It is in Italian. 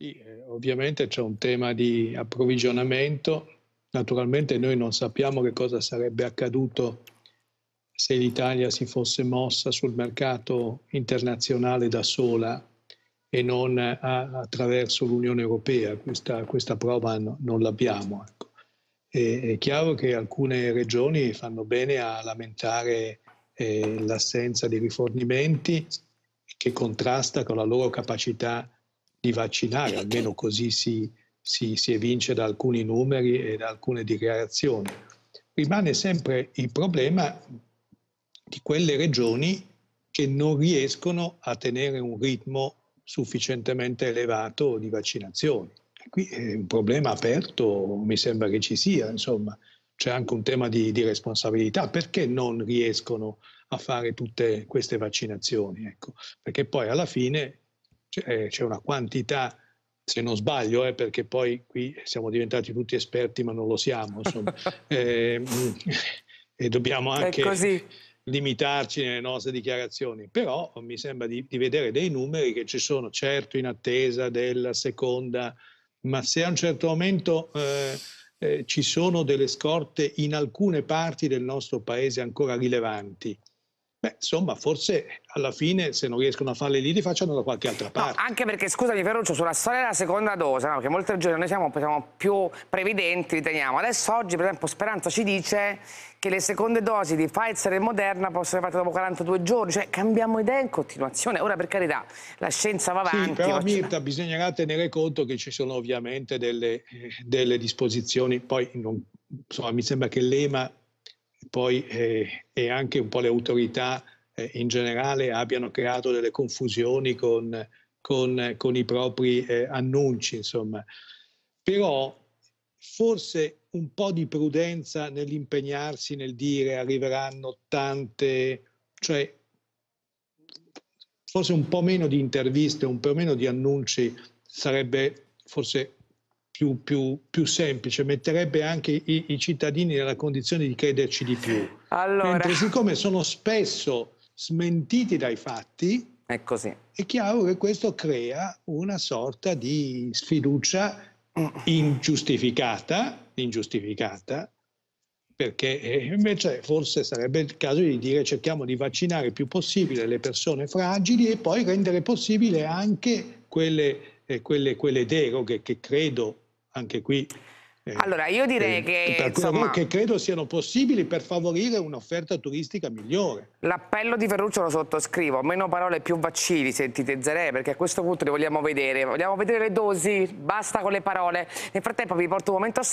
Sì, eh, ovviamente c'è un tema di approvvigionamento. Naturalmente noi non sappiamo che cosa sarebbe accaduto se l'Italia si fosse mossa sul mercato internazionale da sola e non eh, a, attraverso l'Unione Europea. Questa, questa prova no, non l'abbiamo. Ecco. E, è chiaro che alcune regioni fanno bene a lamentare eh, l'assenza di rifornimenti che contrasta con la loro capacità di vaccinare, almeno così si, si, si evince da alcuni numeri e da alcune dichiarazioni. Rimane sempre il problema di quelle regioni che non riescono a tenere un ritmo sufficientemente elevato di vaccinazioni. Qui è un problema aperto, mi sembra che ci sia, insomma, c'è anche un tema di, di responsabilità. Perché non riescono a fare tutte queste vaccinazioni? Ecco, perché poi alla fine eh, c'è una quantità se non sbaglio, eh, perché poi qui siamo diventati tutti esperti, ma non lo siamo, eh, e dobbiamo anche limitarci nelle nostre dichiarazioni. Però mi sembra di, di, vedere dei numeri che ci sono, certo, in attesa della seconda, ma se a un certo momento eh, eh ci sono delle scorte in alcune parti del nostro paese ancora rilevanti, Beh, insomma, forse alla fine se non riescono a farle lì li facciano da qualche altra parte. No, anche perché, scusami Ferruccio, sulla storia della seconda dose, no? perché molte giorni noi siamo, siamo più previdenti, riteniamo. Adesso oggi, per esempio, Speranza ci dice che le seconde dosi di Pfizer e Moderna possono essere fatte dopo 42 giorni, cioè cambiamo idea in continuazione. Ora, per carità, la scienza va avanti. Sì, però vaccina... Mirta, bisognerà tenere conto che ci sono ovviamente delle, eh, delle disposizioni, poi non, insomma, mi sembra che l'EMA poi eh, e anche un po' le autorità eh, in generale abbiano creato delle confusioni con, con, con i propri eh, annunci, insomma. Però forse un po' di prudenza nell'impegnarsi nel dire arriveranno tante, cioè forse un po' meno di interviste, un po' meno di annunci sarebbe forse più, più, più semplice, metterebbe anche i, i, cittadini nella condizione di crederci di più. Allora... Mentre siccome sono spesso smentiti dai fatti, è, è chiaro che questo crea una sorta di sfiducia ingiustificata, ingiustificata perché eh, invece forse sarebbe il caso di dire cerchiamo di vaccinare il più possibile le persone fragili e poi rendere possibile anche quelle, eh, quelle, quelle deroghe che credo anche qui. Eh, allora, io direi eh, che... Per insomma, che credo siano possibili per favorire un'offerta turistica migliore. L'appello di Ferruccio lo sottoscrivo, meno parole più vaccini, sentite Zerè, perché a questo punto li vogliamo vedere. Vogliamo vedere le dosi, basta con le parole. Nel frattempo vi porto un momento a